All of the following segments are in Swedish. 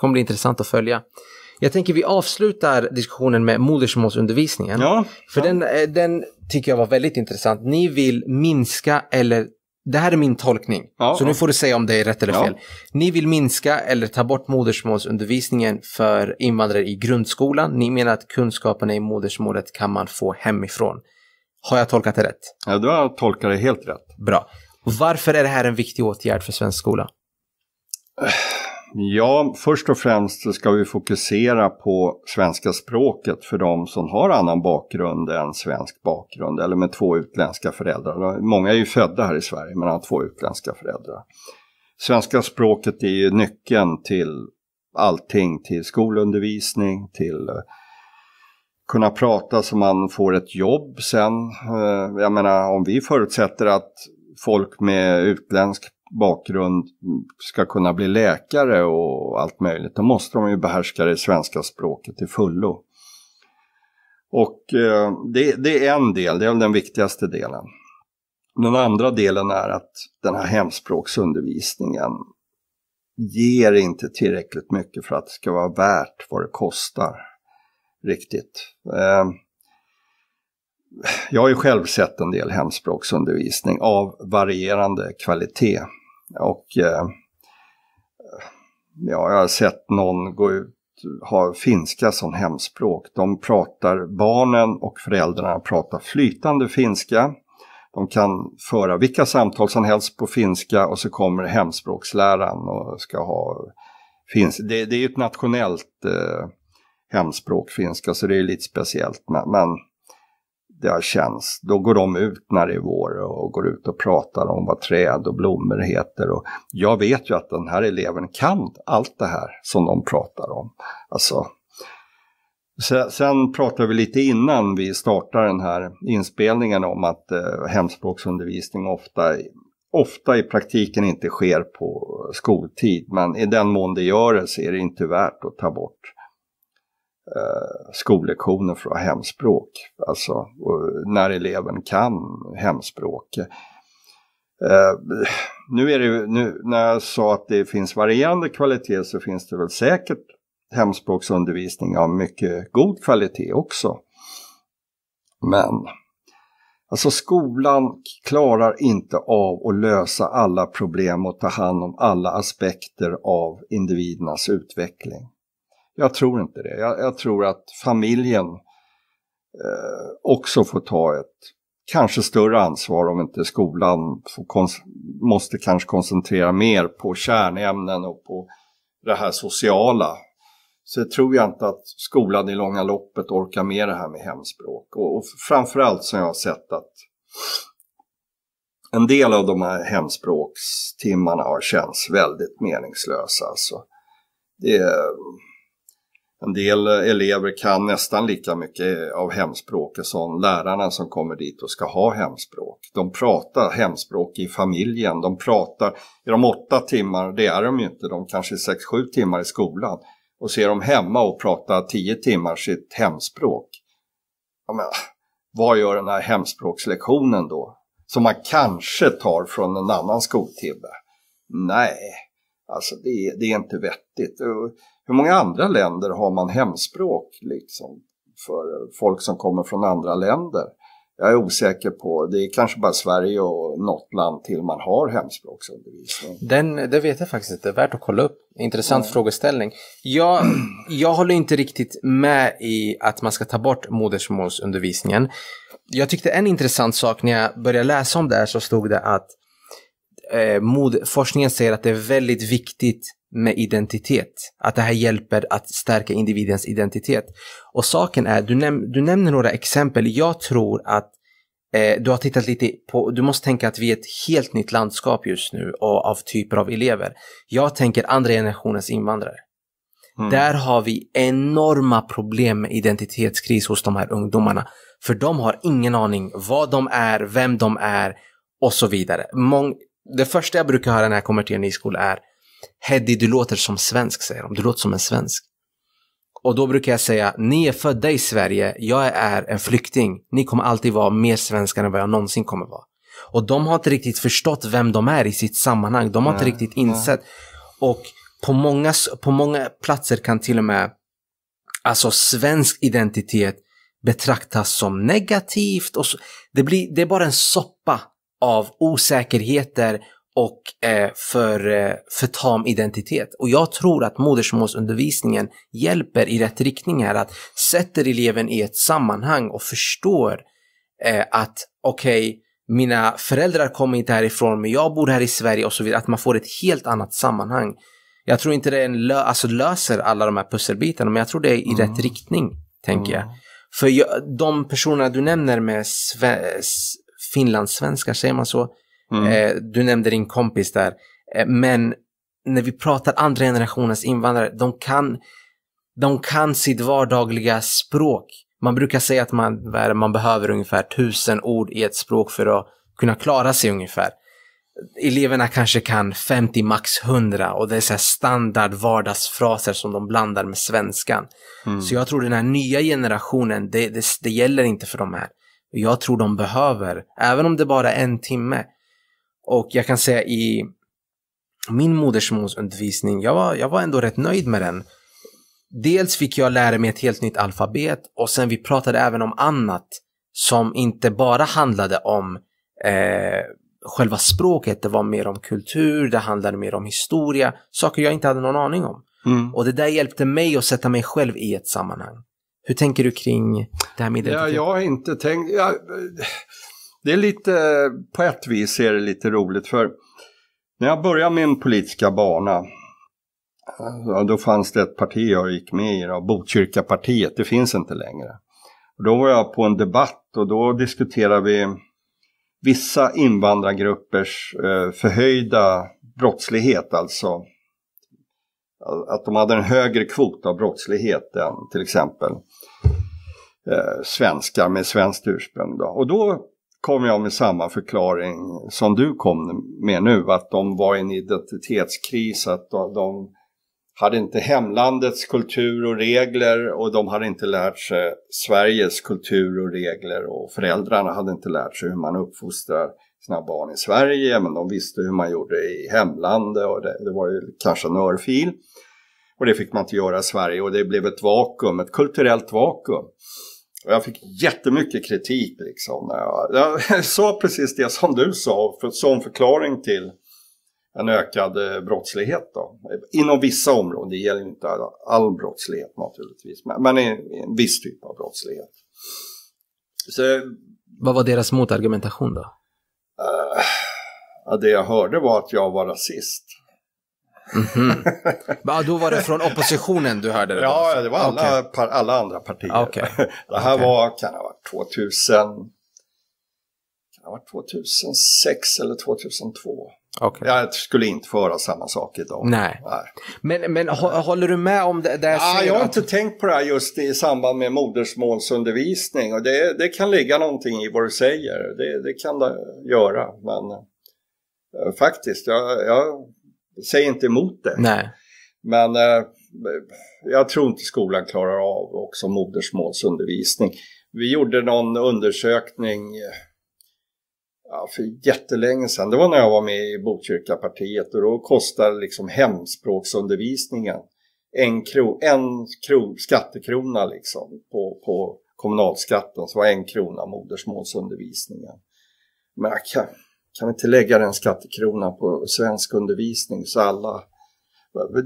kommer bli intressant att följa. Jag tänker vi avslutar diskussionen med modersmålsundervisningen. Ja, för ja. Den, eh, den tycker jag var väldigt intressant. Ni vill minska eller det här är min tolkning, ja, så nu får du säga om det är rätt eller fel. Ni vill minska eller ta bort modersmålsundervisningen för invandrare i grundskolan. Ni menar att kunskaperna i modersmålet kan man få hemifrån. Har jag tolkat det rätt? Ja, du har tolkat det helt rätt. Bra. Varför är det här en viktig åtgärd för svensk skola? Ja, först och främst ska vi fokusera på svenska språket för de som har annan bakgrund än svensk bakgrund eller med två utländska föräldrar. Många är ju födda här i Sverige men har två utländska föräldrar. Svenska språket är ju nyckeln till allting, till skolundervisning, till eh, kunna prata så man får ett jobb sen. Eh, jag menar om vi förutsätter att folk med utländsk bakgrund ska kunna bli läkare och allt möjligt, då måste de ju behärska det svenska språket till fullo. Och eh, det, det är en del, det är den viktigaste delen. Den andra delen är att den här hemspråksundervisningen ger inte tillräckligt mycket för att det ska vara värt vad det kostar. Riktigt. Eh, jag har ju själv sett en del hemspråksundervisning av varierande kvalitet. Och eh, ja, jag har sett någon gå ut, ha finska som hemspråk. De pratar, barnen och föräldrarna pratar flytande finska. De kan föra vilka samtal som helst på finska och så kommer hemspråksläraren och ska ha finska. Det, det är ju ett nationellt eh, hemspråk, finska, så det är lite speciellt. Men, men det har känts. då går de ut när det är vår och går ut och pratar om vad träd och blommor heter. Och jag vet ju att den här eleven kan allt det här som de pratar om. Alltså, Sen pratade vi lite innan vi startar den här inspelningen om att eh, hemspråksundervisning ofta, ofta i praktiken inte sker på skoltid. Men i den mån det gör det så är det inte värt att ta bort Eh, skollektioner för att ha hemspråk. Alltså när eleven kan hemspråk. Eh, nu är det ju, nu, när jag sa att det finns varierande kvalitet så finns det väl säkert hemspråksundervisning av mycket god kvalitet också. Men Alltså skolan klarar inte av att lösa alla problem och ta hand om alla aspekter av individernas utveckling. Jag tror inte det. Jag, jag tror att familjen eh, också får ta ett kanske större ansvar om inte skolan måste kanske koncentrera mer på kärnämnen och på det här sociala. Så jag tror jag inte att skolan i långa loppet orkar med det här med hemspråk. Och, och framförallt som jag har sett att en del av de här hemspråkstimmarna har känts väldigt meningslösa. Alltså. Det, en del eh, elever kan nästan lika mycket av hemspråket som lärarna som kommer dit och ska ha hemspråk. De pratar hemspråk i familjen, de pratar, är de åtta timmar, det är de ju inte, de kanske är sex, sju timmar i skolan. Och så är de hemma och pratar tio timmar sitt hemspråk. Ja, men, vad gör den här hemspråkslektionen då? Som man kanske tar från en annan skoltimme? Nej, Alltså det, är, det är inte vettigt. Hur många andra länder har man hemspråk liksom för folk som kommer från andra länder? Jag är osäker på, det är kanske bara Sverige och något land till man har hemspråksundervisning. Den, det vet jag faktiskt inte, värt att kolla upp. Intressant mm. frågeställning. Jag, jag håller inte riktigt med i att man ska ta bort modersmålsundervisningen. Jag tyckte en intressant sak när jag började läsa om det här så stod det att eh, modforskningen säger att det är väldigt viktigt med identitet. Att det här hjälper att stärka individens identitet. Och saken är, du, näm du nämner några exempel. Jag tror att eh, du har tittat lite på, du måste tänka att vi är ett helt nytt landskap just nu och av typer av elever. Jag tänker andra generationens invandrare. Mm. Där har vi enorma problem med identitetskris hos de här ungdomarna. För de har ingen aning vad de är, vem de är och så vidare. Mång det första jag brukar höra när jag kommer till en ny skola är Heddy, du låter som svensk, säger de. Du låter som en svensk. Och då brukar jag säga, ni är födda i Sverige, jag är en flykting. Ni kommer alltid vara mer svenskar än vad jag någonsin kommer vara. Och de har inte riktigt förstått vem de är i sitt sammanhang. De har nej, inte riktigt insett. Nej. Och på många, på många platser kan till och med alltså svensk identitet betraktas som negativt. Och så, det, blir, det är bara en soppa av osäkerheter och eh, för, eh, för tam identitet. Och jag tror att modersmålsundervisningen hjälper i rätt riktning här, att sätter eleven i ett sammanhang och förstår eh, att okej, okay, mina föräldrar kommer inte härifrån, men jag bor här i Sverige och så vidare, att man får ett helt annat sammanhang. Jag tror inte det lö alltså löser alla de här pusselbitarna, men jag tror det är i mm. rätt riktning, tänker mm. jag. För jag, de personerna du nämner med sve finlandssvenskar, säger man så? Mm. Eh, du nämnde din kompis där. Eh, men när vi pratar andra generationens invandrare, de kan, de kan sitt vardagliga språk. Man brukar säga att man, man behöver ungefär tusen ord i ett språk för att kunna klara sig ungefär. Eleverna kanske kan 50, max 100 och det är så standard vardagsfraser som de blandar med svenskan. Mm. Så jag tror den här nya generationen, det, det, det gäller inte för de här. Jag tror de behöver, även om det bara är en timme. Och jag kan säga i min modersmålsundervisning, jag var, jag var ändå rätt nöjd med den. Dels fick jag lära mig ett helt nytt alfabet och sen vi pratade även om annat som inte bara handlade om eh, själva språket, det var mer om kultur, det handlade mer om historia, saker jag inte hade någon aning om. Mm. Och det där hjälpte mig att sätta mig själv i ett sammanhang. Hur tänker du kring det här med identitet? Ja, jag har inte tänkt... Ja, det är lite, på ett vis är det lite roligt för när jag började min politiska bana då fanns det ett parti jag gick med i, Botkyrkapartiet, det finns inte längre. Då var jag på en debatt och då diskuterade vi vissa invandrargruppers eh, förhöjda brottslighet, alltså att de hade en högre kvot av brottslighet än till exempel eh, svenskar med svenskt ursprung. Då. Och då kom jag med samma förklaring som du kom med nu, att de var i en identitetskris, att de, de hade inte hemlandets kultur och regler och de hade inte lärt sig Sveriges kultur och regler och föräldrarna hade inte lärt sig hur man uppfostrar sina barn i Sverige, men de visste hur man gjorde i hemlandet och det, det var ju kanske en örfil. Och det fick man inte göra i Sverige och det blev ett vakuum, ett kulturellt vakuum. Och jag fick jättemycket kritik liksom. När jag, jag sa precis det som du sa för, som förklaring till en ökad eh, brottslighet då. Inom vissa områden, det gäller inte all brottslighet naturligtvis, men, men en viss typ av brottslighet. Så, Vad var deras motargumentation då? det jag hörde var att jag var rasist. Mm -hmm. ja, då var det från oppositionen du hörde det? Då? Ja, alltså? det var alla, okay. par, alla andra partier. Okay. Det här okay. var, kan ha varit 2000, kan ha varit 2006 eller 2002. Okay. Jag skulle inte föra samma sak idag. Nej. Nej. Men, men håller du med om det? det jag, ja, jag har att... inte tänkt på det här just i samband med modersmålsundervisning och det, det kan ligga någonting i vad du säger. Det, det kan det göra. Men Eh, faktiskt, jag, jag säger inte emot det. Nej. Men eh, jag tror inte skolan klarar av också modersmålsundervisning. Vi gjorde någon undersökning eh, ja, för jättelänge sedan. Det var när jag var med i Botkyrkapartiet och då kostade liksom hemspråksundervisningen en, kro, en kro, skattekrona liksom på, på kommunalskatten så var en krona modersmålsundervisningen. Men jag kan, kan vi inte lägga den skattekrona på svensk undervisning så alla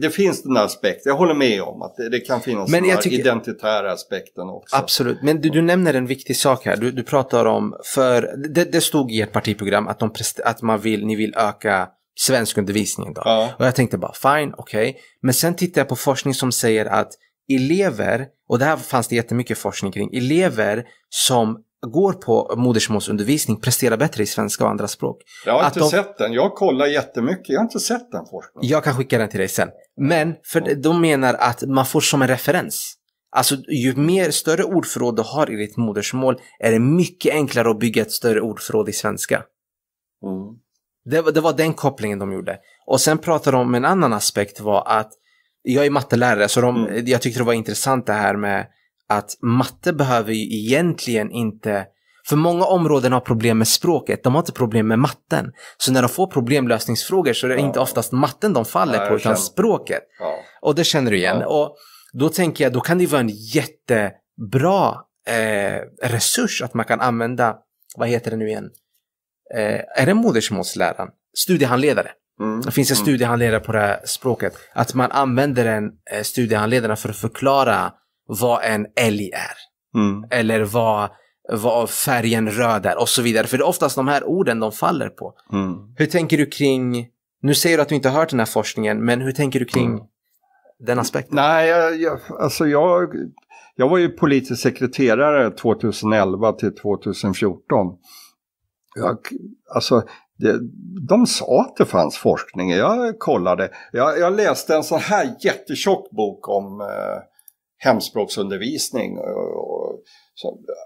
det finns den här aspekten, jag håller med om att det, kan finnas den tycker... identitära aspekten också. Absolut, men du, du, nämner en viktig sak här. Du, du pratar om, för det, det stod i ert partiprogram att, de, att man vill, ni vill öka svenskundervisningen. Ja. Och jag tänkte bara fine, okej. Okay. Men sen tittar jag på forskning som säger att elever, och det här fanns det jättemycket forskning kring, elever som går på modersmålsundervisning presterar bättre i svenska och andra språk. Jag har inte de... sett den. Jag kollar jättemycket. Jag har inte sett den forskningen. Jag kan skicka den till dig sen. Men för mm. de menar att man får som en referens. Alltså ju mer större ordförråd du har i ditt modersmål är det mycket enklare att bygga ett större ordförråd i svenska. Mm. Det, det, var den kopplingen de gjorde. Och sen pratade de om en annan aspekt var att jag är mattelärare så de, mm. jag tyckte det var intressant det här med att matte behöver ju egentligen inte för många områden har problem med språket, de har inte problem med matten. Så när de får problemlösningsfrågor så är det ja. inte oftast matten de faller Nej, på, utan känner... språket. Ja. Och det känner du igen. Ja. Och då tänker jag, då kan det vara en jättebra eh, resurs att man kan använda, vad heter det nu igen, eh, är det modersmålsläraren? Studiehandledare. Mm. Det finns en mm. studiehandledare på det här språket. Att man använder den eh, studiehandledaren för att förklara vad en älg är. Mm. Eller vad, vad färgen röd är och så vidare. För det är oftast de här orden de faller på. Mm. Hur tänker du kring, nu säger du att du inte har hört den här forskningen, men hur tänker du kring mm. den aspekten? Nej, jag, jag, alltså jag, jag var ju politisk sekreterare 2011 till 2014. Jag, alltså, det, de sa att det fanns forskning, jag kollade. Jag, jag läste en sån här jättetjock bok om eh, hemspråksundervisning.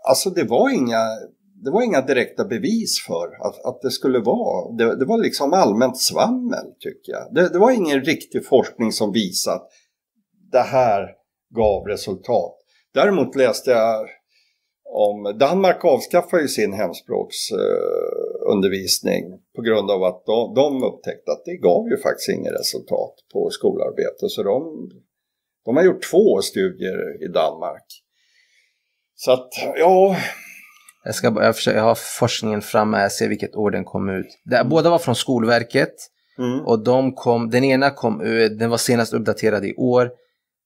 alltså det var inga det var inga direkta bevis för att, att det skulle vara. Det, det var liksom allmänt svammel tycker jag. Det, det, var ingen riktig forskning som att det här gav resultat. Däremot läste jag om Danmark avskaffade ju sin hemspråksundervisning eh, på grund av att de, de upptäckte att det gav ju faktiskt inget resultat på skolarbete så de de har gjort två studier i Danmark. Så att, ja. Jag, ska, jag, försöker, jag har forskningen framme, jag ser vilket år den kom ut. Det, mm. båda var från Skolverket mm. och de kom, den ena kom eh, den var senast uppdaterad i år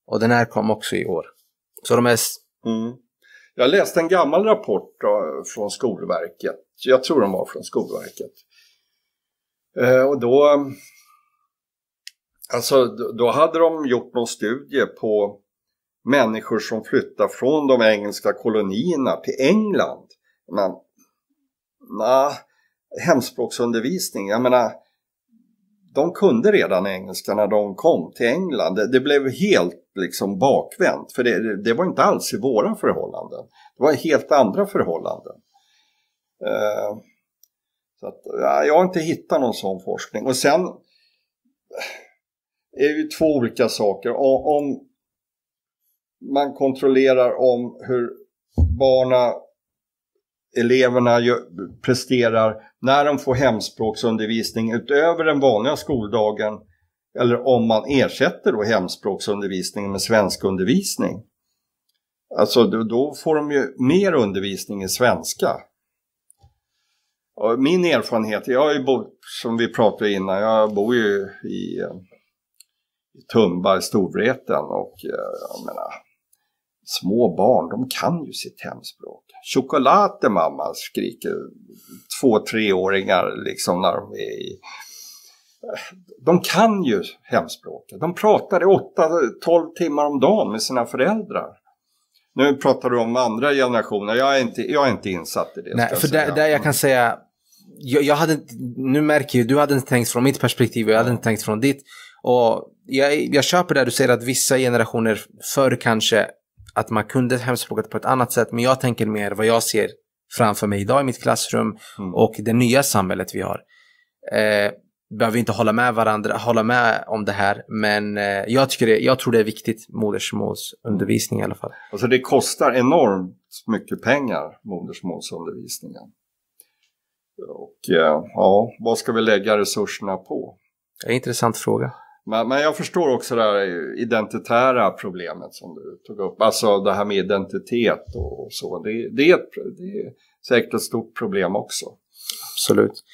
och den här kom också i år. Så de är... Mm. Jag läste en gammal rapport då, från Skolverket, jag tror de var från Skolverket. Eh, och då Alltså då hade de gjort någon studie på människor som flyttar från de engelska kolonierna till England. Men, na, hemspråksundervisning, jag menar, de kunde redan engelska när de kom till England. Det, det blev helt liksom bakvänt, för det, det, var inte alls i våra förhållanden. Det var helt andra förhållanden. Uh, så att, ja, jag har inte hittat någon sån forskning. Och sen är ju två olika saker. Om man kontrollerar om hur barna, eleverna presterar när de får hemspråksundervisning utöver den vanliga skoldagen eller om man ersätter då hemspråksundervisningen med svenskundervisning. Alltså då får de ju mer undervisning i svenska. Min erfarenhet, jag har ju bott, som vi pratade innan, jag bor ju i Tumba i Storvreten och eh, jag menar, små barn, de kan ju sitt hemspråk. Chokolate mamma, skriker två treåringar liksom när de är i de kan ju hemspråket. De pratar i 8-12 timmar om dagen med sina föräldrar. Nu pratar du om andra generationer, jag är inte, jag är inte insatt i det. Nej, för där, där jag kan mm. säga, jag, jag hade, nu märker jag, du hade inte tänkt från mitt perspektiv och jag hade inte tänkt från ditt. Och jag, jag köper det du säger att vissa generationer förr kanske att man kunde hemspråket på ett annat sätt, men jag tänker mer vad jag ser framför mig idag i mitt klassrum mm. och det nya samhället vi har. Eh, behöver inte hålla med varandra, hålla med om det här, men eh, jag, tycker det, jag tror det är viktigt, modersmålsundervisning i alla fall. Alltså det kostar enormt mycket pengar, modersmålsundervisningen. Och eh, ja, vad ska vi lägga resurserna på? intressant fråga. Men, men jag förstår också det här identitära problemet som du tog upp. Alltså det här med identitet och så. Det, det, är, ett, det är säkert ett stort problem också. Absolut.